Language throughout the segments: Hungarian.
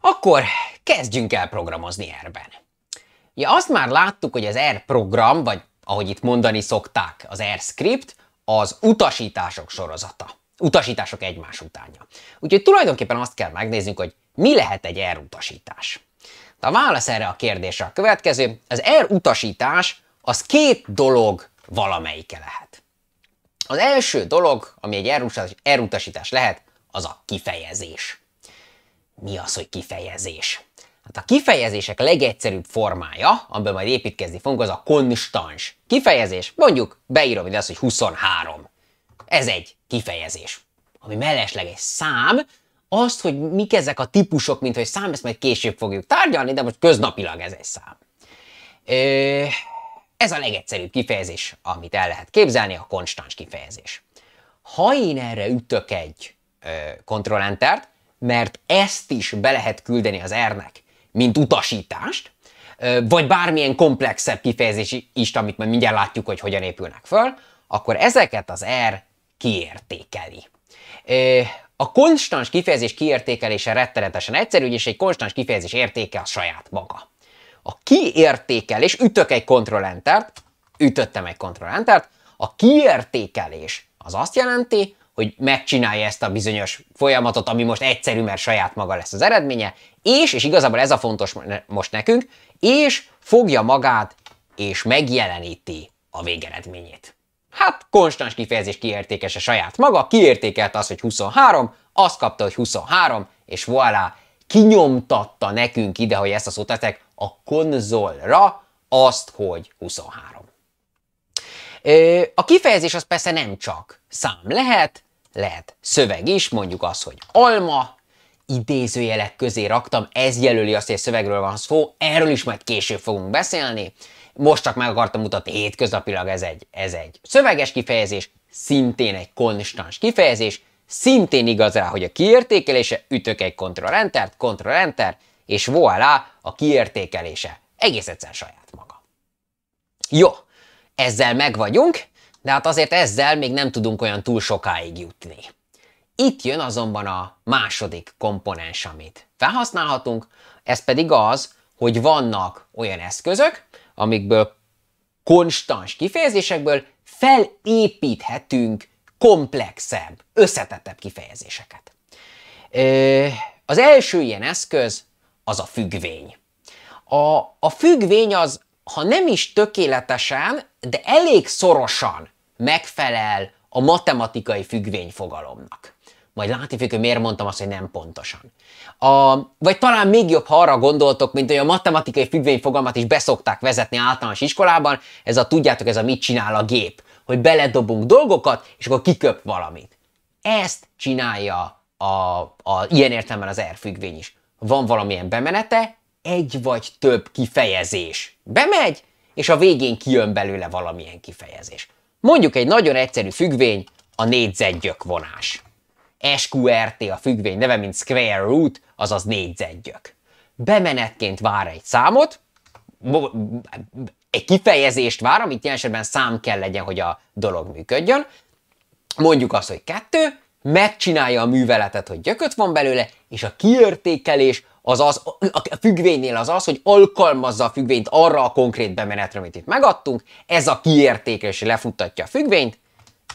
Akkor kezdjünk el programozni R-ben. Ja, azt már láttuk, hogy az R program, vagy ahogy itt mondani szokták, az R script, az utasítások sorozata. Utasítások egymás utánja. Úgyhogy tulajdonképpen azt kell megnéznünk, hogy mi lehet egy R utasítás. De a válasz erre a kérdésre a következő. Az R utasítás az két dolog valamelyike lehet. Az első dolog, ami egy R-utasítás lehet, az a kifejezés mi az, hogy kifejezés? Hát a kifejezések legegyszerűbb formája, amiben majd építkezni fogunk, az a konstans. Kifejezés, mondjuk beírom ide azt, hogy 23. Ez egy kifejezés. Ami mellesleg egy szám, azt, hogy mik ezek a típusok, mint hogy szám, ezt majd később fogjuk tárgyalni, de most köznapilag ez egy szám. Ö, ez a legegyszerűbb kifejezés, amit el lehet képzelni, a konstans kifejezés. Ha én erre ütök egy ö, mert ezt is be lehet küldeni az R-nek, mint utasítást, vagy bármilyen komplexebb kifejezés is, amit majd mindjárt látjuk, hogy hogyan épülnek föl, akkor ezeket az R kiértékeli. A konstans kifejezés kiértékelése rettenetesen egyszerű, és egy konstans kifejezés értéke a saját maga. A kiértékelés, ütök egy Ctrl Enter-t, ütöttem egy Ctrl Enter-t, a kiértékelés az azt jelenti, hogy megcsinálja ezt a bizonyos folyamatot, ami most egyszerű, mert saját maga lesz az eredménye, és, és igazából ez a fontos most nekünk, és fogja magát, és megjeleníti a végeredményét. Hát konstans kifejezés kiértékese saját maga, kiértékelt az hogy 23, azt kapta, hogy 23, és voilà, kinyomtatta nekünk ide, hogy ezt a szót tettek, a konzolra azt, hogy 23. A kifejezés az persze nem csak szám lehet, lehet szöveg is, mondjuk az, hogy alma, idézőjelek közé raktam, ez jelöli azt, hogy a szövegről van szó, erről is majd később fogunk beszélni. Most csak meg akartam mutatni, hétköznapilag ez egy, ez egy szöveges kifejezés, szintén egy konstans kifejezés, szintén igaz rá, hogy a kiértékelése, ütök egy Ctrl enter Ctrl Enter, és voilà, a kiértékelése. Egész egyszer saját maga. Jó, ezzel meg vagyunk de hát azért ezzel még nem tudunk olyan túl sokáig jutni. Itt jön azonban a második komponens, amit felhasználhatunk, ez pedig az, hogy vannak olyan eszközök, amikből konstans kifejezésekből felépíthetünk komplexebb, összetettebb kifejezéseket. Az első ilyen eszköz az a függvény. A, a függvény az, ha nem is tökéletesen, de elég szorosan megfelel a matematikai függvényfogalomnak. Majd látni fogjuk, hogy miért mondtam azt, hogy nem pontosan. A, vagy talán még jobb, ha arra gondoltok, mint hogy a matematikai függvényfogalmat is beszokták vezetni általános iskolában, ez a tudjátok, ez a mit csinál a gép, hogy beledobunk dolgokat, és akkor kiköp valamit. Ezt csinálja a, a, ilyen értelemben az R-függvény is. Van valamilyen bemenete, egy vagy több kifejezés. Bemegy, és a végén kijön belőle valamilyen kifejezés. Mondjuk egy nagyon egyszerű függvény, a négyzetgyök vonás. SQRT a függvény neve, mint square root, azaz négyzetgyök. Bemenetként vár egy számot, egy kifejezést vár, amit ilyen szám kell legyen, hogy a dolog működjön. Mondjuk azt, hogy kettő, megcsinálja a műveletet, hogy gyököt van belőle, és a kiértékelés az az, a függvénynél az az, hogy alkalmazza a függvényt arra a konkrét bemenetre, amit itt megadtunk, ez a kiértékelés lefuttatja a függvényt,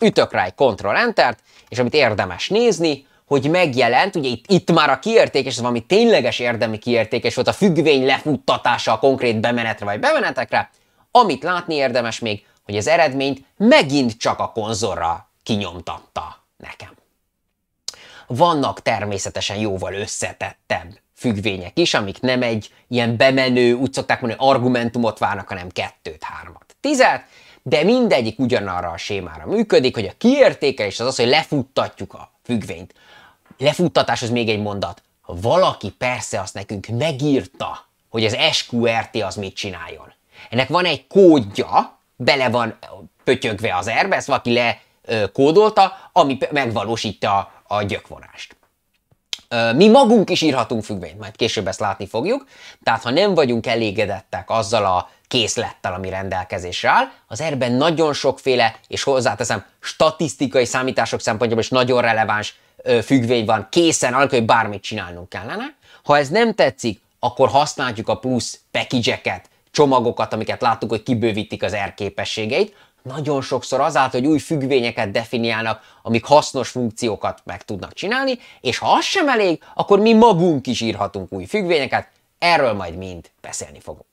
ütök rá egy Ctrl Enter-t, és amit érdemes nézni, hogy megjelent, ugye itt, itt már a kiértékes, ez valami tényleges érdemi kiértékes volt, a függvény lefuttatása a konkrét bemenetre vagy bemenetekre, amit látni érdemes még, hogy az eredményt megint csak a konzorra kinyomtatta nekem. Vannak természetesen jóval összetettebb függvények is, amik nem egy ilyen bemenő, úgy szokták mondani, argumentumot várnak, hanem kettőt, hármat, tizet, de mindegyik ugyanarra a sémára működik, hogy a kiértékelés az az, hogy lefuttatjuk a függvényt. az még egy mondat. Valaki persze azt nekünk megírta, hogy az SQRT az mit csináljon. Ennek van egy kódja, bele van pötyögve az erbe, ezt valaki lekódolta, ami megvalósítja a gyökvonást. Mi magunk is írhatunk függvényt, majd később ezt látni fogjuk, tehát ha nem vagyunk elégedettek azzal a készlettel, ami rendelkezésre áll, az erben nagyon sokféle, és hozzáteszem, statisztikai számítások szempontjából is nagyon releváns függvény van, készen, anélkül, hogy bármit csinálnunk kellene. Ha ez nem tetszik, akkor használjuk a plusz package csomagokat, amiket láttuk, hogy kibővítik az R képességeit, nagyon sokszor azáltal, hogy új függvényeket definiálnak, amik hasznos funkciókat meg tudnak csinálni, és ha az sem elég, akkor mi magunk is írhatunk új függvényeket, erről majd mind beszélni fogunk.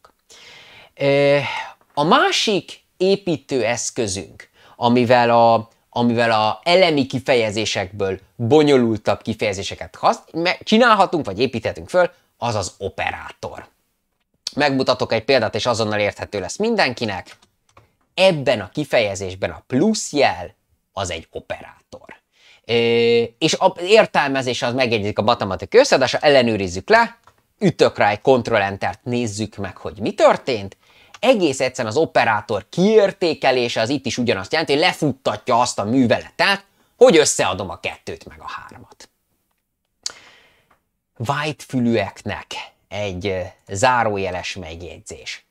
A másik építőeszközünk, amivel a, amivel a elemi kifejezésekből bonyolultabb kifejezéseket haszt, csinálhatunk, vagy építhetünk föl, az az operátor. Megmutatok egy példát, és azonnal érthető lesz mindenkinek ebben a kifejezésben a plusz jel az egy operátor. És a értelmezés az megegyezik a matematikai összeadása, ellenőrizzük le, ütök rá egy Ctrl Entert, nézzük meg, hogy mi történt, egész egyszerűen az operátor kiértékelése az itt is ugyanazt jelenti, hogy lefuttatja azt a műveletet, hogy összeadom a kettőt meg a hármat. White fülűeknek egy zárójeles megjegyzés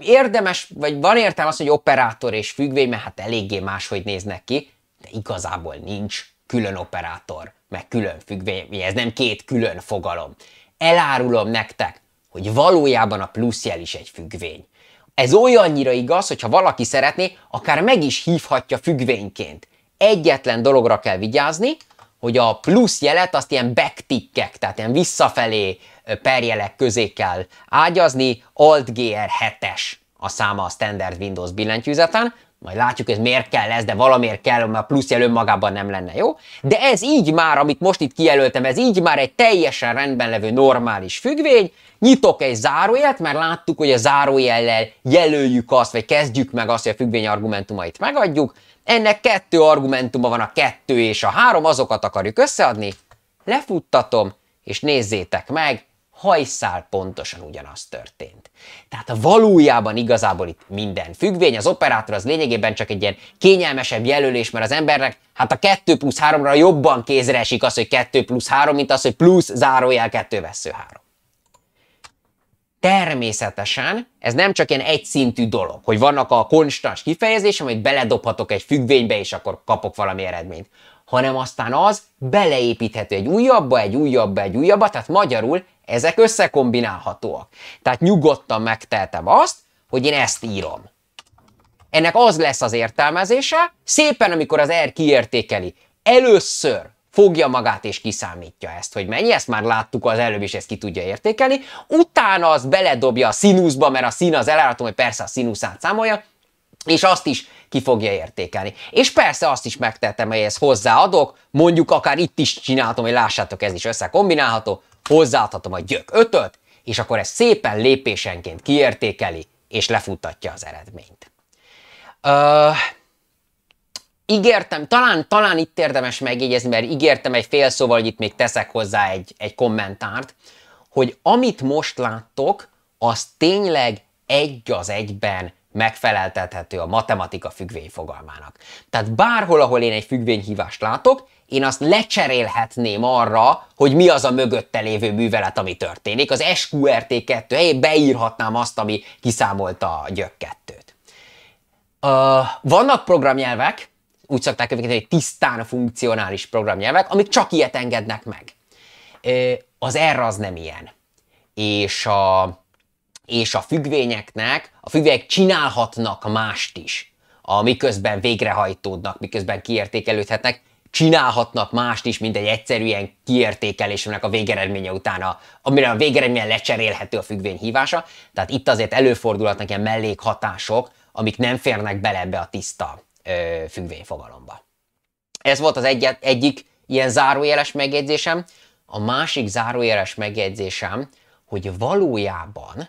érdemes, vagy van értelme az, hogy operátor és függvény, mert hát eléggé máshogy néznek ki, de igazából nincs külön operátor, meg külön függvény, ez nem két külön fogalom. Elárulom nektek, hogy valójában a pluszjel is egy függvény. Ez olyannyira igaz, hogyha valaki szeretné, akár meg is hívhatja függvényként. Egyetlen dologra kell vigyázni, hogy a plusz jelet azt ilyen backtickek, tehát ilyen visszafelé perjelek közé kell ágyazni, Alt-GR 7-es a száma a standard Windows billentyűzeten, majd látjuk, ez miért kell ez, de valamiért kell, mert plusz jel önmagában nem lenne, jó? De ez így már, amit most itt kijelöltem, ez így már egy teljesen rendben levő normális függvény. Nyitok egy zárójelet, mert láttuk, hogy a zárójellel jelöljük azt, vagy kezdjük meg azt, hogy a függvény argumentumait megadjuk. Ennek kettő argumentuma van, a kettő és a három, azokat akarjuk összeadni. Lefuttatom, és nézzétek meg, hajszál pontosan ugyanaz történt. Tehát valójában igazából itt minden függvény, az operátor az lényegében csak egy ilyen kényelmesebb jelölés, mert az embernek hát a 2 plusz 3-ra jobban kézre esik az, hogy 2 plusz 3, mint az, hogy plusz zárójel 2 vesző 3. Természetesen ez nem csak ilyen egyszintű dolog, hogy vannak a konstans kifejezés, amit beledobhatok egy függvénybe, és akkor kapok valami eredményt, hanem aztán az beleépíthető egy újabbba, egy újabbba, egy újabbba, tehát magyarul ezek összekombinálhatóak. Tehát nyugodtan megteltem azt, hogy én ezt írom. Ennek az lesz az értelmezése, szépen amikor az R kiértékeli, először fogja magát és kiszámítja ezt, hogy mennyi, ezt már láttuk az előbb és ezt ki tudja értékelni, utána az beledobja a színuszba, mert a szín az elállatom, hogy persze a színuszát számolja, és azt is ki fogja értékelni. És persze azt is megtettem, hogy ezt hozzáadok, mondjuk akár itt is csináltam, hogy lássátok, ez is összekombinálható, hozzáadhatom a gyök ötöt, és akkor ez szépen lépésenként kiértékeli, és lefutatja az eredményt. Uh, ígértem, talán, talán itt érdemes megjegyezni, mert ígértem egy fél szóval, hogy itt még teszek hozzá egy, egy kommentárt, hogy amit most láttok, az tényleg egy az egyben megfeleltethető a matematika fogalmának. Tehát bárhol, ahol én egy függvényhívást látok, én azt lecserélhetném arra, hogy mi az a mögötte lévő művelet, ami történik. Az SQRT2 helyé beírhatnám azt, ami kiszámolta a gyök 2-t. Uh, vannak programnyelvek, úgy szokták őket, hogy tisztán funkcionális programnyelvek, amik csak ilyet engednek meg. Uh, az R az nem ilyen. És a, és a függvényeknek, a függvények csinálhatnak mást is, amiközben végrehajtódnak, miközben kiértékelődhetnek, csinálhatnak mást is, mint egy egyszerűen kiértékelésnek a végeredménye utána, amire a végeredményen lecserélhető a függvény hívása. Tehát itt azért előfordulhatnak ilyen mellékhatások, amik nem férnek bele ebbe a tiszta ö, fogalomba. Ez volt az egy, egyik ilyen zárójeles megjegyzésem. A másik zárójeles megjegyzésem, hogy valójában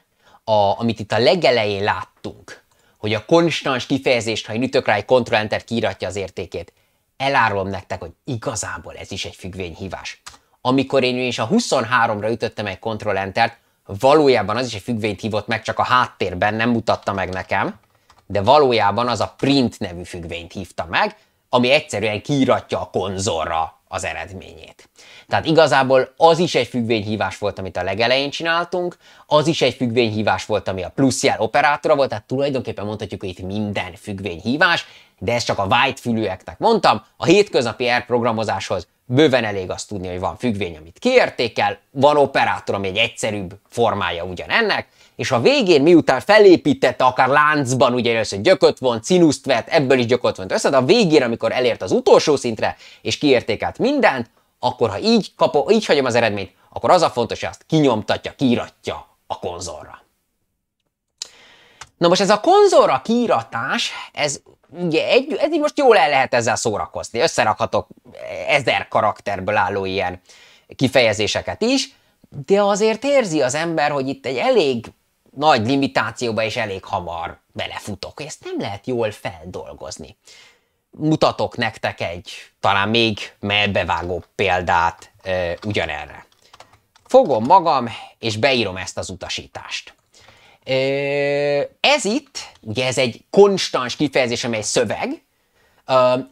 a, amit itt a legelején láttunk, hogy a konstans kifejezést, ha én ütök rá, egy Ctrl Enter kiiratja az értékét, elárulom nektek, hogy igazából ez is egy függvényhívás. Amikor én is a 23-ra ütöttem egy Ctrl Entert, valójában az is egy függvényt hívott meg, csak a háttérben nem mutatta meg nekem, de valójában az a print nevű függvényt hívta meg, ami egyszerűen kiiratja a konzolra az eredményét. Tehát igazából az is egy függvényhívás volt, amit a legelején csináltunk, az is egy függvényhívás volt, ami a plusz jel operátora volt, tehát tulajdonképpen mondhatjuk, hogy itt minden függvényhívás, de ezt csak a white fülűeknek mondtam, a hétköznapi R programozáshoz bőven elég azt tudni, hogy van függvény, amit kiértékel, van operátor, ami egy egyszerűbb formája ugyanennek, és a végén miután felépítette akár láncban, ugye először gyököt vont, cinuszt vett, ebből is gyököt vont össze, de a végén, amikor elért az utolsó szintre, és kiérték át mindent, akkor ha így, kapo, így hagyom az eredményt, akkor az a fontos, hogy azt kinyomtatja, kiiratja a konzolra. Na most ez a konzolra kiiratás, ez ugye egy, ez így most jól el lehet ezzel szórakozni. Összerakhatok ezer karakterből álló ilyen kifejezéseket is, de azért érzi az ember, hogy itt egy elég nagy limitációba is elég hamar belefutok. Ezt nem lehet jól feldolgozni. Mutatok nektek egy talán még mellbevágó példát e, ugyanerre. Fogom magam, és beírom ezt az utasítást. E, ez itt, ugye ez egy konstans kifejezés, amely szöveg,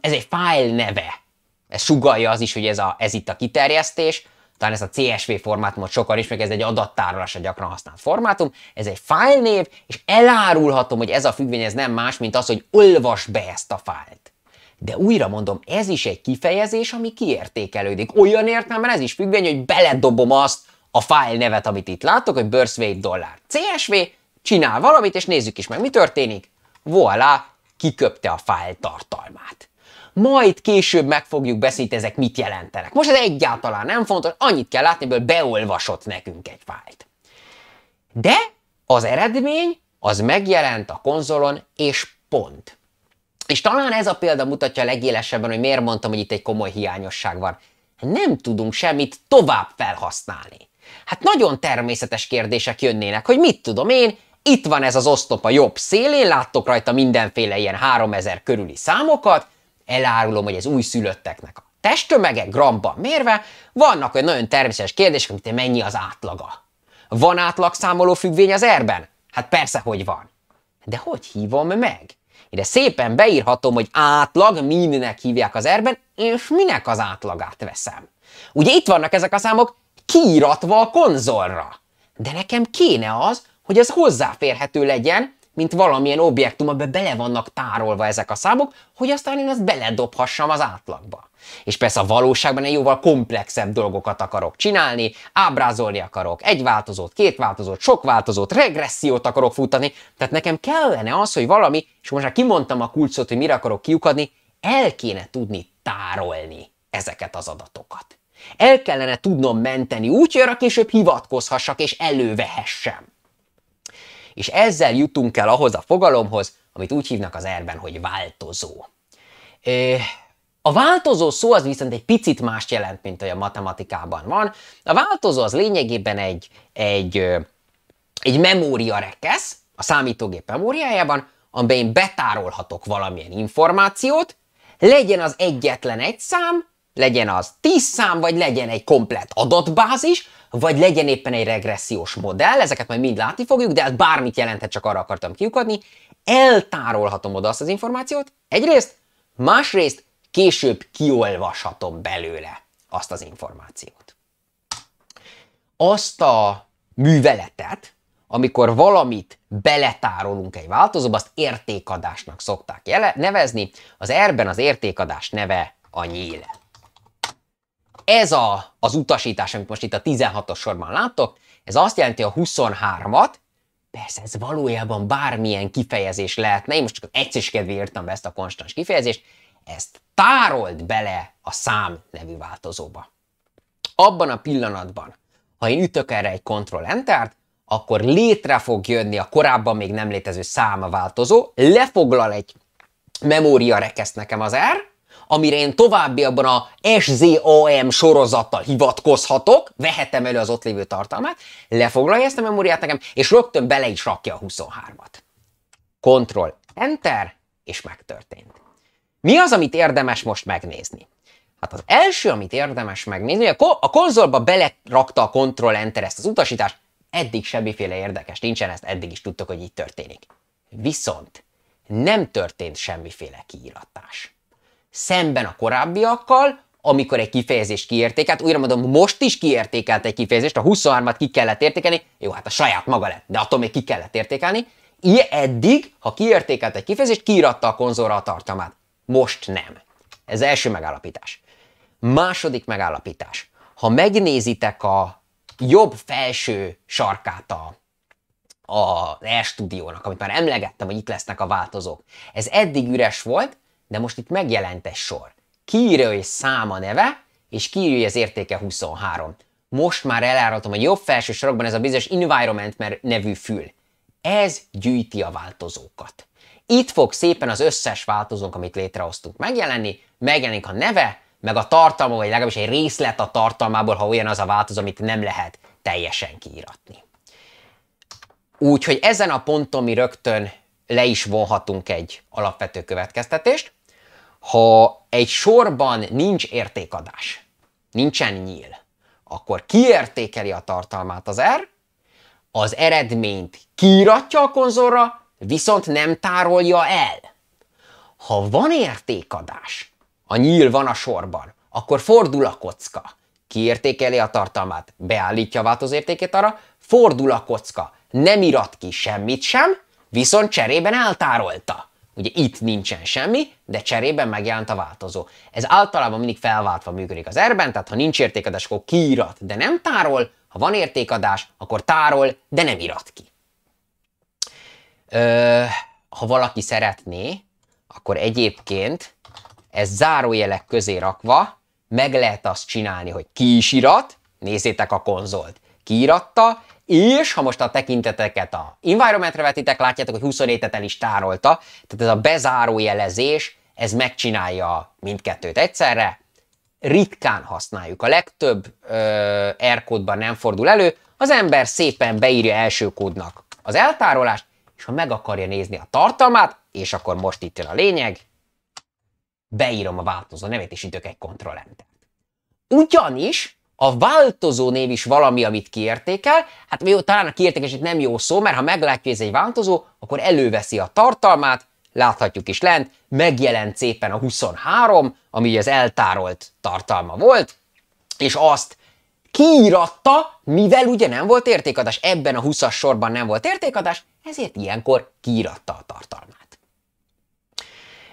ez egy file neve. Ez sugalja az is, hogy ez, a, ez itt a kiterjesztés talán ezt a CSV formátumot sokan meg ez egy adattárolásra gyakran használt formátum, ez egy név, és elárulhatom, hogy ez a függvény ez nem más, mint az, hogy olvas be ezt a fájlt. De újra mondom, ez is egy kifejezés, ami kiértékelődik. Olyan értelemben ez is függvény, hogy beledobom azt a fájl nevet, amit itt látok, hogy Börsweight dollár CSV, csinál valamit, és nézzük is meg, mi történik. Voilà, kiköpte a fájl tartalmát majd később meg fogjuk beszélni, ezek mit jelentenek. Most ez egyáltalán nem fontos, annyit kell látni, hogy beolvasott nekünk egy fájlt. De az eredmény az megjelent a konzolon, és pont. És talán ez a példa mutatja legélesebben, hogy miért mondtam, hogy itt egy komoly hiányosság van. Nem tudunk semmit tovább felhasználni. Hát nagyon természetes kérdések jönnének, hogy mit tudom én, itt van ez az oszlop a jobb szélén, láttok rajta mindenféle ilyen 3000 körüli számokat, elárulom, hogy ez újszülötteknek a testtömege gramban mérve vannak olyan nagyon természetes kérdések, mint mennyi az átlaga. Van átlagszámoló függvény az erben? Hát persze, hogy van. De hogy hívom meg? Ide szépen beírhatom, hogy átlag minnek hívják az erben, és minek az átlagát veszem. Ugye itt vannak ezek a számok kiíratva a konzolra. De nekem kéne az, hogy ez hozzáférhető legyen, mint valamilyen objektum, amiben bele vannak tárolva ezek a számok, hogy aztán én ezt beledobhassam az átlagba. És persze a valóságban egy jóval komplexebb dolgokat akarok csinálni, ábrázolni akarok, egy változót, két változót, sok változót, regressziót akarok futani. tehát nekem kellene az, hogy valami, és most már kimondtam a kulcsot, hogy mire akarok kiukadni, el kéne tudni tárolni ezeket az adatokat. El kellene tudnom menteni úgy, hogy arra később hivatkozhassak és elővehessem és ezzel jutunk el ahhoz a fogalomhoz, amit úgy hívnak az erben, hogy változó. A változó szó az viszont egy picit más jelent, mint hogy a matematikában van. A változó az lényegében egy, egy, egy memória rekesz a számítógép memóriájában, amiben betárolhatok valamilyen információt, legyen az egyetlen egy szám, legyen az tíz szám, vagy legyen egy komplet adatbázis, vagy legyen éppen egy regressziós modell, ezeket majd mind látni fogjuk, de ez bármit jelenthet, csak arra akartam kiukadni, eltárolhatom oda azt az információt, egyrészt, másrészt később kiolvashatom belőle azt az információt. Azt a műveletet, amikor valamit beletárolunk egy változóba, azt értékadásnak szokták nevezni. Az erben az értékadás neve a nyíl ez a, az utasítás, amit most itt a 16-os sorban láttok, ez azt jelenti a 23-at, persze ez valójában bármilyen kifejezés lehetne, én most csak az egyszerűs írtam be ezt a konstans kifejezést, ezt tárolt bele a szám nevű változóba. Abban a pillanatban, ha én ütök erre egy Ctrl enter akkor létre fog jönni a korábban még nem létező számváltozó, lefoglal egy memória rekeszt nekem az R, amire én abban a SZAM sorozattal hivatkozhatok, vehetem elő az ott lévő tartalmát, lefoglalja ezt a memóriát nekem, és rögtön bele is rakja a 23-at. Ctrl Enter, és megtörtént. Mi az, amit érdemes most megnézni? Hát az első, amit érdemes megnézni, hogy a konzolba belerakta a Ctrl Enter ezt az utasítást, eddig semmiféle érdekes nincsen, ezt eddig is tudtok, hogy így történik. Viszont nem történt semmiféle kiíratás szemben a korábbiakkal, amikor egy kifejezést kiértékelt, hát újra mondom, most is kiértékelt egy kifejezést, a 23-at ki kellett értékelni, jó, hát a saját maga lett, de attól még ki kellett értékelni, ilyen eddig, ha kiértékelt egy kifejezést, kiiratta a konzolra a tartalmát. Most nem. Ez első megállapítás. Második megállapítás. Ha megnézitek a jobb felső sarkát a az e-stúdiónak, amit már emlegettem, hogy itt lesznek a változók. Ez eddig üres volt, de most itt megjelent egy sor. Kiírja és száma neve, és kiírja az értéke 23. Most már elárultam a jobb felső sorokban ez a bizonyos environment nevű fül. Ez gyűjti a változókat. Itt fog szépen az összes változónk, amit létrehoztunk megjelenni, megjelenik a neve, meg a tartalma, vagy legalábbis egy részlet a tartalmából, ha olyan az a változó, amit nem lehet teljesen kiíratni. Úgyhogy ezen a ponton mi rögtön le is vonhatunk egy alapvető következtetést ha egy sorban nincs értékadás, nincsen nyíl, akkor kiértékeli a tartalmát az R, az eredményt kiíratja a konzolra, viszont nem tárolja el. Ha van értékadás, a nyíl van a sorban, akkor fordul a kocka, kiértékeli a tartalmát, beállítja a változértékét arra, fordul a kocka, nem irat ki semmit sem, viszont cserében eltárolta. Ugye itt nincsen semmi, de cserében megjelent a változó. Ez általában mindig felváltva működik az erben, tehát ha nincs értékadás, akkor kiírat, de nem tárol, ha van értékadás, akkor tárol, de nem irat ki. Ö, ha valaki szeretné, akkor egyébként ez zárójelek közé rakva meg lehet azt csinálni, hogy ki is irat, nézzétek a konzolt, kiiratta, és ha most a tekinteteket a environmentre vetitek, látjátok, hogy 27-et el is tárolta, tehát ez a bezáró jelezés, ez megcsinálja mindkettőt egyszerre. Ritkán használjuk. A legtöbb R-kódban nem fordul elő, az ember szépen beírja első kódnak az eltárolást, és ha meg akarja nézni a tartalmát, és akkor most itt jön a lényeg, beírom a változó nevét, és ütök egy Ctrl Enter. Ugyanis a változó név is valami, amit kiértékel, hát jó, talán a kiértékes nem jó szó, mert ha meglátja, ez egy változó, akkor előveszi a tartalmát, láthatjuk is lent, megjelent szépen a 23, ami az eltárolt tartalma volt, és azt kiíratta, mivel ugye nem volt értékadás, ebben a 20-as sorban nem volt értékadás, ezért ilyenkor kiíratta a tartalmát.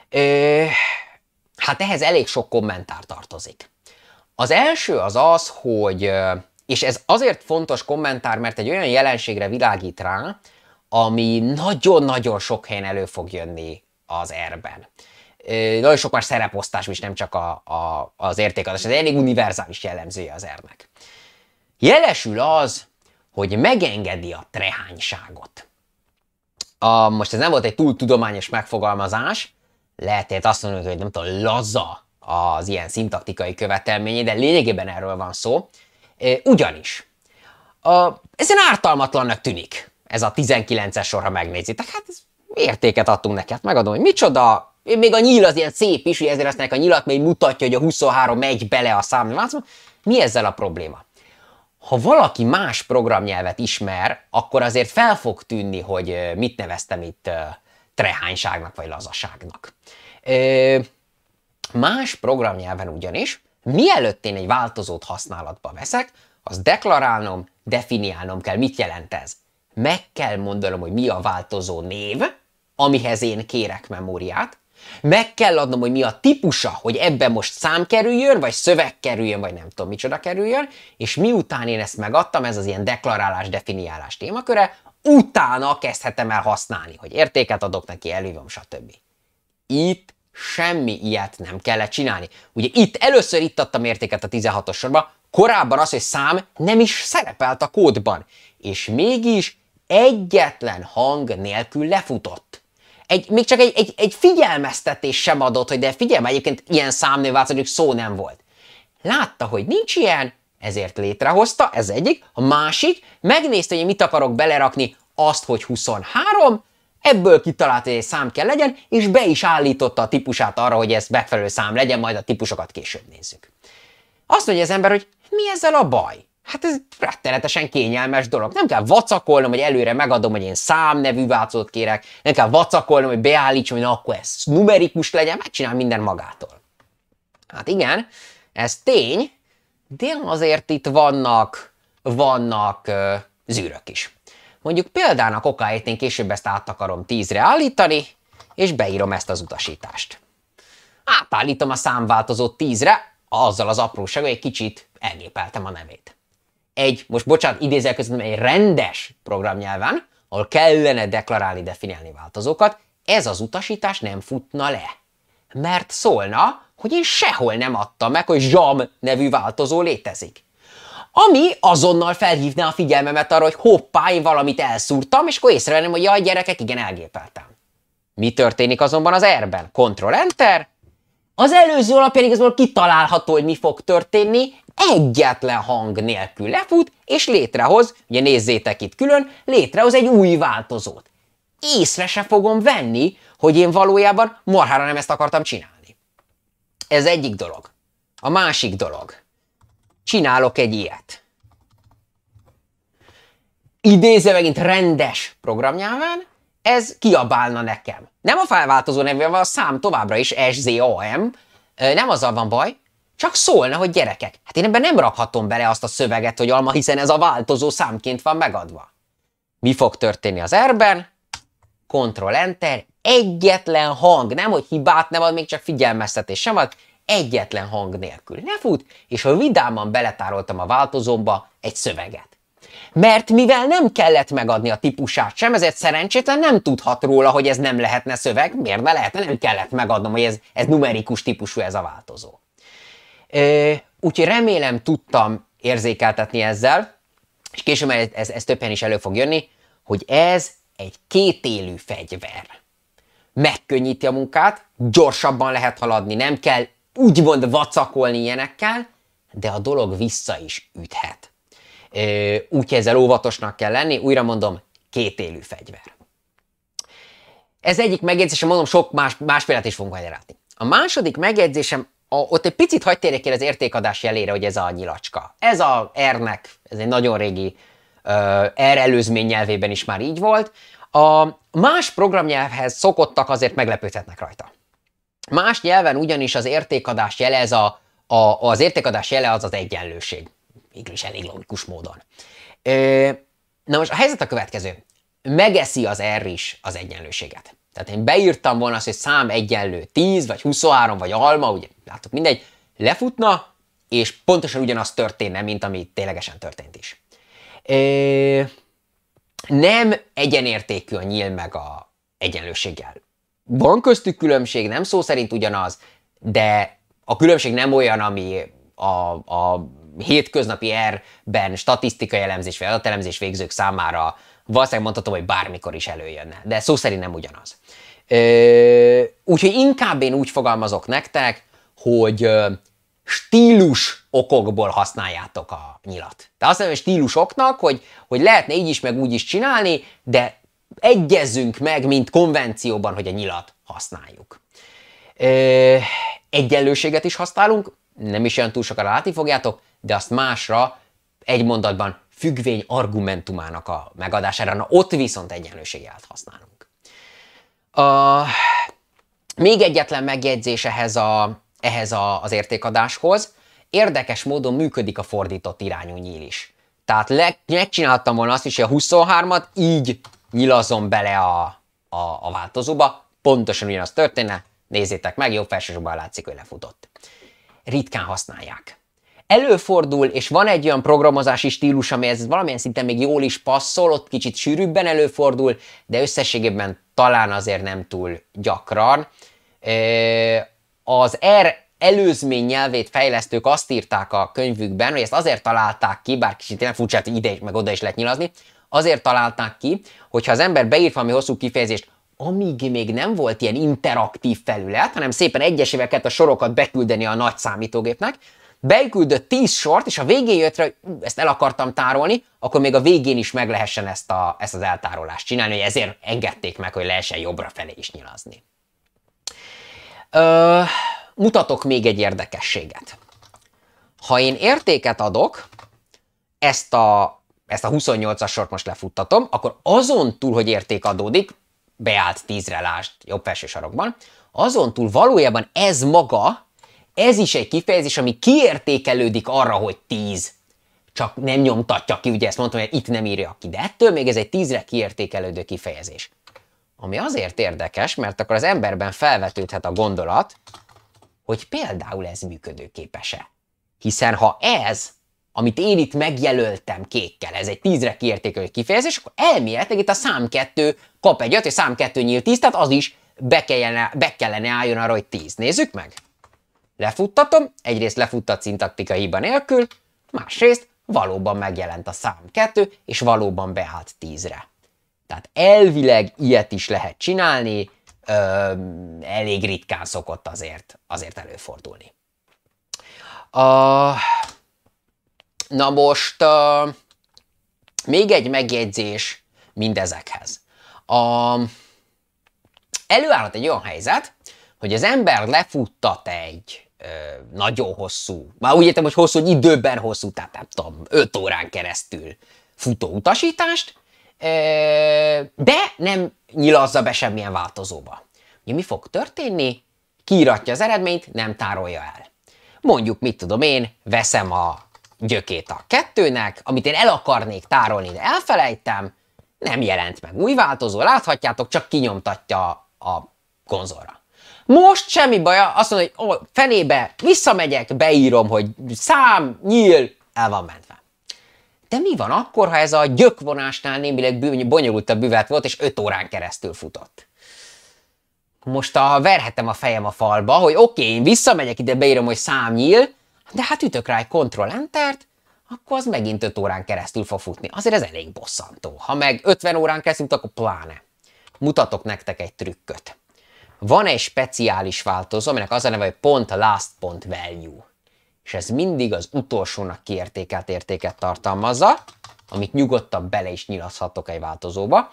Ö, hát ehhez elég sok kommentár tartozik. Az első az az, hogy, és ez azért fontos kommentár, mert egy olyan jelenségre világít rá, ami nagyon-nagyon sok helyen elő fog jönni az erben. Nagyon sok más szereposztás is, nem csak a, a, az értékadás, ez elég univerzális jellemzője az ernek. Jelesül az, hogy megengedi a trehányságot. A, most ez nem volt egy túl tudományos megfogalmazás, lehet, hogy azt mondod, hogy nem tudom, laza az ilyen szintaktikai követelményei, de lényegében erről van szó. Ugyanis a, ezen ártalmatlannak tűnik ez a 19-es sor, ha megnézitek. Hát ez értéket adtunk neki, hát megadom, hogy micsoda, még a nyíl az ilyen szép is, hogy ezért aztán a nyilat még mutatja, hogy a 23 megy bele a számlávázba. Mi ezzel a probléma? Ha valaki más programnyelvet ismer, akkor azért fel fog tűnni, hogy mit neveztem itt trehányságnak vagy lazaságnak. Más programnyelven ugyanis, mielőtt én egy változót használatba veszek, az deklarálnom, definiálnom kell, mit jelent ez. Meg kell mondanom, hogy mi a változó név, amihez én kérek memóriát, meg kell adnom, hogy mi a típusa, hogy ebbe most szám kerüljön, vagy szöveg kerüljön, vagy nem tudom micsoda kerüljön, és miután én ezt megadtam, ez az ilyen deklarálás, definiálás témaköre, utána kezdhetem el használni, hogy értéket adok neki, elhívom, stb. Itt semmi ilyet nem kellett csinálni. Ugye itt először itt adtam értéket a 16-os sorba, korábban az, hogy szám nem is szerepelt a kódban, és mégis egyetlen hang nélkül lefutott. Egy, még csak egy, egy, egy figyelmeztetés sem adott, hogy de figyelj, egyébként ilyen változik szó nem volt. Látta, hogy nincs ilyen, ezért létrehozta, ez egyik, a másik, megnézte, hogy mit akarok belerakni, azt, hogy 23, Ebből kitalált, hogy egy szám kell legyen, és be is állította a típusát arra, hogy ez megfelelő szám legyen, majd a típusokat később nézzük. Azt mondja az ember, hogy mi ezzel a baj? Hát ez rettenetesen kényelmes dolog. Nem kell vacakolnom, hogy előre megadom, hogy én szám nevű változót kérek, nem kell vacakolnom, hogy beállítsam, hogy na, akkor ez numerikus legyen, megcsinál minden magától. Hát igen, ez tény, de azért itt vannak, vannak zűrök is. Mondjuk példának okáért én később ezt át akarom tízre állítani, és beírom ezt az utasítást. Átállítom a számváltozót tízre, azzal az aprósággal egy kicsit elgépeltem a nevét. Egy, most bocsánat, idézel közben egy rendes programnyelven, ahol kellene deklarálni, definiálni változókat, ez az utasítás nem futna le. Mert szólna, hogy én sehol nem adtam meg, hogy zsam nevű változó létezik ami azonnal felhívná a figyelmemet arra, hogy hoppá, én valamit elszúrtam, és akkor észrevennem, hogy jaj, gyerekek, igen, elgépeltem. Mi történik azonban az R-ben? Ctrl Enter? Az előző alapján igazából kitalálható, hogy mi fog történni, egyetlen hang nélkül lefut, és létrehoz, ugye nézzétek itt külön, létrehoz egy új változót. Észre se fogom venni, hogy én valójában marhára nem ezt akartam csinálni. Ez egyik dolog. A másik dolog – csinálok egy ilyet. Idézve megint rendes programnyelven, ez kiabálna nekem. Nem a felváltozó nevével, a szám továbbra is SZAM, nem azzal van baj, csak szólna, hogy gyerekek, hát én ebben nem rakhatom bele azt a szöveget, hogy alma, hiszen ez a változó számként van megadva. Mi fog történni az erben? Ctrl Enter, egyetlen hang, nem, hogy hibát nem ad, még csak figyelmeztetés sem ad, egyetlen hang nélkül lefut, és hogy vidáman beletároltam a változomba egy szöveget. Mert mivel nem kellett megadni a típusát sem, ezért szerencsétlen nem tudhat róla, hogy ez nem lehetne szöveg, miért ne lehetne, nem kellett megadnom, hogy ez, ez numerikus típusú ez a változó. Ö, úgyhogy remélem tudtam érzékeltetni ezzel, és később ez, ez, ez többen is elő fog jönni, hogy ez egy kétélű fegyver. Megkönnyíti a munkát, gyorsabban lehet haladni, nem kell úgymond vacakolni ilyenekkel, de a dolog vissza is üthet. Úgyhogy ezzel óvatosnak kell lenni, újra mondom, élő fegyver. Ez egyik megjegyzésem, mondom, sok más, más példát is fogunk magyarázni. A második megjegyzésem, a, ott egy picit hagyd térjek el az értékadás jelére, hogy ez a nyilacska. Ez a R-nek, ez egy nagyon régi uh, R előzmény nyelvében is már így volt. A más programnyelvhez szokottak azért meglepődhetnek rajta. Más nyelven ugyanis az értékadás jele ez a, a, az értékadás jele az az egyenlőség. Mégis elég logikus módon. Ö, na most a helyzet a következő. Megeszi az R is az egyenlőséget. Tehát én beírtam volna azt, hogy szám egyenlő 10, vagy 23, vagy alma, ugye, látok mindegy, lefutna, és pontosan ugyanaz történne, mint ami ténylegesen történt is. Ö, nem egyenértékű a nyíl meg a egyenlőséggel. Van köztük különbség, nem szó szerint ugyanaz, de a különbség nem olyan, ami a, a hétköznapi R-ben statisztikai elemzés vagy adatelemzés végzők számára valószínűleg mondhatom, hogy bármikor is előjönne, de szó szerint nem ugyanaz. úgyhogy inkább én úgy fogalmazok nektek, hogy stílus okokból használjátok a nyilat. Tehát azt mondom, hogy stílusoknak, hogy, hogy lehetne így is, meg úgy is csinálni, de egyezzünk meg, mint konvencióban, hogy a nyilat használjuk. Egyenlőséget is használunk, nem is olyan túl sokat látni fogjátok, de azt másra egy mondatban függvény argumentumának a megadására, na ott viszont egyenlőséget használunk. A, még egyetlen megjegyzés ehhez, a, ehhez a, az értékadáshoz. Érdekes módon működik a fordított irányú nyíl is. Tehát le, megcsinálhattam volna azt is, hogy a 23-at így nyilazom bele a, a, a változóba, pontosan ugyanaz történne, nézzétek meg, jobb felsősorban látszik, hogy lefutott. Ritkán használják. Előfordul, és van egy olyan programozási stílus, amihez valamilyen szinten még jól is passzol, ott kicsit sűrűbben előfordul, de összességében talán azért nem túl gyakran. Az R előzmény nyelvét fejlesztők azt írták a könyvükben, hogy ezt azért találták ki, bár kicsit tényleg furcsa, hát, hogy ide meg oda is lehet nyilazni, azért találták ki, hogyha az ember beír valami hosszú kifejezést, amíg még nem volt ilyen interaktív felület, hanem szépen egyesével kellett a sorokat beküldeni a nagy számítógépnek, beküldött 10 sort, és a végén jött rá, hogy ezt el akartam tárolni, akkor még a végén is meg lehessen ezt, a, ezt az eltárolást csinálni, hogy ezért engedték meg, hogy lehessen jobbra felé is nyilazni. Ö, mutatok még egy érdekességet. Ha én értéket adok, ezt a ezt a 28-as sort most lefuttatom, akkor azon túl, hogy érték adódik, beállt 10-re lást jobb felső sarokban, azon túl valójában ez maga, ez is egy kifejezés, ami kiértékelődik arra, hogy 10 csak nem nyomtatja ki, ugye ezt mondtam, hogy itt nem írja ki, de ettől még ez egy tízre kiértékelődő kifejezés. Ami azért érdekes, mert akkor az emberben felvetődhet a gondolat, hogy például ez működőképes-e. Hiszen ha ez amit én itt megjelöltem kékkel, ez egy tízre kiértékelő kifejezés, akkor elméletileg itt a szám kettő kap egy öt, és szám kettő nyílt tíz, tehát az is be kellene, be kellene álljon arra, hogy tíz Nézzük meg! Lefuttatom, egyrészt lefuttat szintaktika hiba nélkül, másrészt valóban megjelent a szám kettő és valóban beállt tízre. Tehát elvileg ilyet is lehet csinálni, ö, elég ritkán szokott azért, azért előfordulni. A Na most uh, még egy megjegyzés mindezekhez. A, előállhat egy olyan helyzet, hogy az ember lefuttat egy ö, nagyon hosszú, már úgy értem, hogy hosszú, hogy időben hosszú, tehát nem tudom, 5 órán keresztül futó utasítást, ö, de nem nyilazza be semmilyen változóba. Ugye mi fog történni? Kiiratja az eredményt, nem tárolja el. Mondjuk, mit tudom én, veszem a gyökét a kettőnek, amit én el akarnék tárolni, de elfelejtem, nem jelent meg új változó, láthatjátok, csak kinyomtatja a konzolra. Most semmi baja, azt mondom, hogy ó, fenébe, visszamegyek, beírom, hogy szám, nyíl, el van mentve. De mi van akkor, ha ez a gyökvonásnál némileg bonyolultabb bűvet volt, és 5 órán keresztül futott? Most a verhetem a fejem a falba, hogy oké, okay, én visszamegyek ide, beírom, hogy szám nyíl, de hát ütök rá egy Ctrl Enter-t, akkor az megint 5 órán keresztül fog futni. Azért ez elég bosszantó. Ha meg 50 órán keresztül, akkor pláne. Mutatok nektek egy trükköt. Van egy speciális változó, aminek az a neve, hogy pont last pont value. És ez mindig az utolsónak kiértékelt értéket tartalmazza, amit nyugodtan bele is nyilazhatok egy változóba.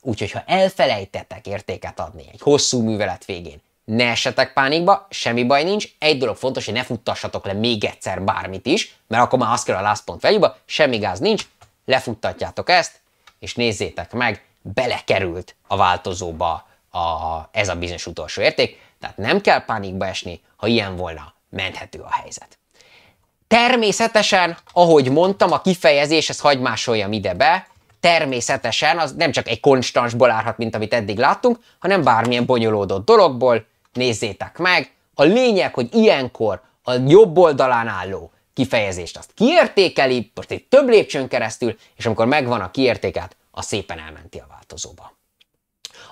Úgyhogy, ha elfelejtettek értéket adni egy hosszú művelet végén, ne esetek pánikba, semmi baj nincs, egy dolog fontos, hogy ne futtassatok le még egyszer bármit is, mert akkor már azt kell a last point value semmi gáz nincs, lefuttatjátok ezt, és nézzétek meg, belekerült a változóba a, ez a bizonyos utolsó érték, tehát nem kell pánikba esni, ha ilyen volna, menthető a helyzet. Természetesen, ahogy mondtam, a kifejezés, ezt hagy másoljam ide be, természetesen az nem csak egy konstansból árhat, mint amit eddig láttunk, hanem bármilyen bonyolódott dologból, nézzétek meg. A lényeg, hogy ilyenkor a jobb oldalán álló kifejezést azt kiértékeli, most egy több lépcsőn keresztül, és amikor megvan a kiértéket, hát a szépen elmenti a változóba.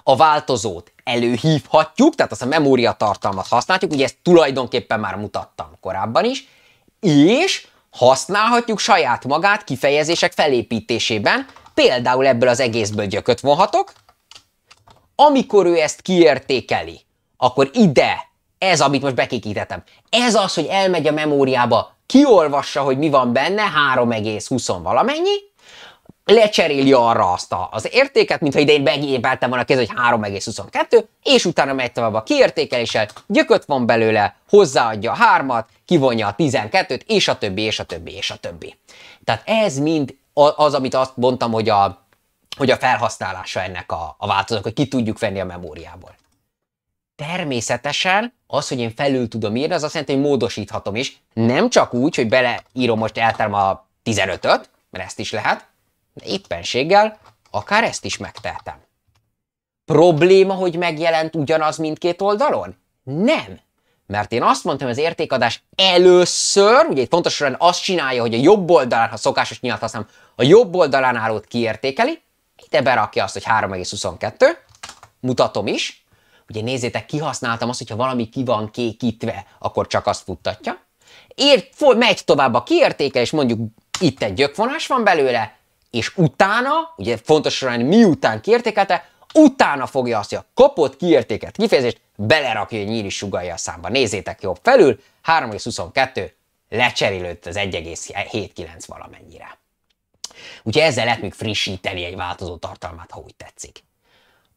A változót előhívhatjuk, tehát azt a memóriatartalmat használhatjuk, ugye ezt tulajdonképpen már mutattam korábban is, és használhatjuk saját magát kifejezések felépítésében, például ebből az egészből gyököt vonhatok, amikor ő ezt kiértékeli, akkor ide, ez, amit most bekikítettem, ez az, hogy elmegy a memóriába, kiolvassa, hogy mi van benne, 3,20 valamennyi, lecseréli arra azt a, az értéket, mintha idején megépeltem volna kéz, hogy 3,22, és utána megy tovább a kiértékeléssel, gyököt van belőle, hozzáadja a 3-at, kivonja a 12-t, és a többi, és a többi, és a többi. Tehát ez mind az, amit azt mondtam, hogy a, hogy a felhasználása ennek a, a változók, hogy ki tudjuk venni a memóriából. Természetesen az, hogy én felül tudom írni, az azt jelenti, hogy módosíthatom is. Nem csak úgy, hogy beleírom most elterem a 15-öt, mert ezt is lehet, de éppenséggel akár ezt is megtehetem. Probléma, hogy megjelent ugyanaz mindkét oldalon? Nem. Mert én azt mondtam, hogy az értékadás először, ugye itt pontosan azt csinálja, hogy a jobb oldalán, ha szokásos nyilat használom, a jobb oldalán állót kiértékeli, ide berakja azt, hogy 3,22, mutatom is, Ugye nézzétek, kihasználtam azt, hogyha valami ki van kékítve, akkor csak azt futtatja. Ér, for, megy tovább a kiértéke, és mondjuk itt egy gyökvonás van belőle, és utána, ugye fontos során miután kiértékelte, utána fogja azt, hogy a kapott kiértéket kifejezést belerakja, hogy nyíri sugalja a számba. Nézzétek jobb felül, 3,22 lecserélődött az 1,79 valamennyire. Ugye ezzel lehet még frissíteni egy változó tartalmát, ha úgy tetszik.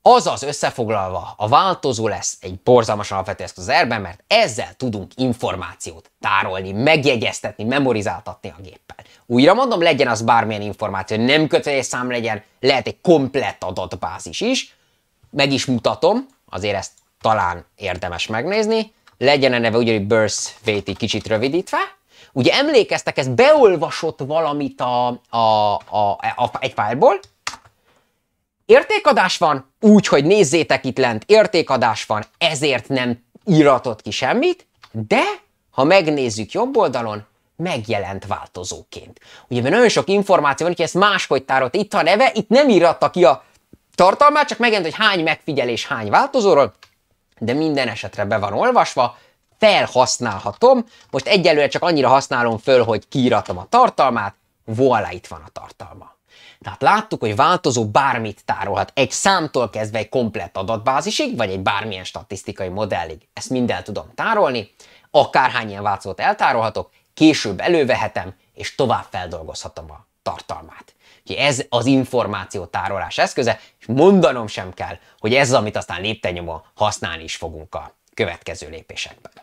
Azaz összefoglalva, a változó lesz egy borzalmas alapvető eszköz az erben, mert ezzel tudunk információt tárolni, megjegyeztetni, memorizáltatni a géppel. Újra mondom, legyen az bármilyen információ, nem kötelező szám legyen, lehet egy komplett adatbázis is. Meg is mutatom, azért ezt talán érdemes megnézni. Legyen a neve ugyanúgy Burst Véti kicsit rövidítve. Ugye emlékeztek, ez beolvasott valamit a, a, a, a, a egy fájlból, Értékadás van? Úgy, hogy nézzétek itt lent, értékadás van, ezért nem íratott ki semmit, de ha megnézzük jobb oldalon, megjelent változóként. Ugye mert nagyon sok információ van, hogy ezt máshogy tárolt. Itt a neve, itt nem íratta ki a tartalmát, csak megjelent, hogy hány megfigyelés, hány változóról, de minden esetre be van olvasva, felhasználhatom. Most egyelőre csak annyira használom föl, hogy kiíratom a tartalmát, voilà itt van a tartalma. Tehát láttuk, hogy változó bármit tárolhat, egy számtól kezdve egy komplett adatbázisig, vagy egy bármilyen statisztikai modellig. Ezt el tudom tárolni, akárhány ilyen változót eltárolhatok, később elővehetem, és tovább feldolgozhatom a tartalmát. Úgyhogy ez az információ tárolás eszköze, és mondanom sem kell, hogy ez az, amit aztán léptenyomon használni is fogunk a következő lépésekben.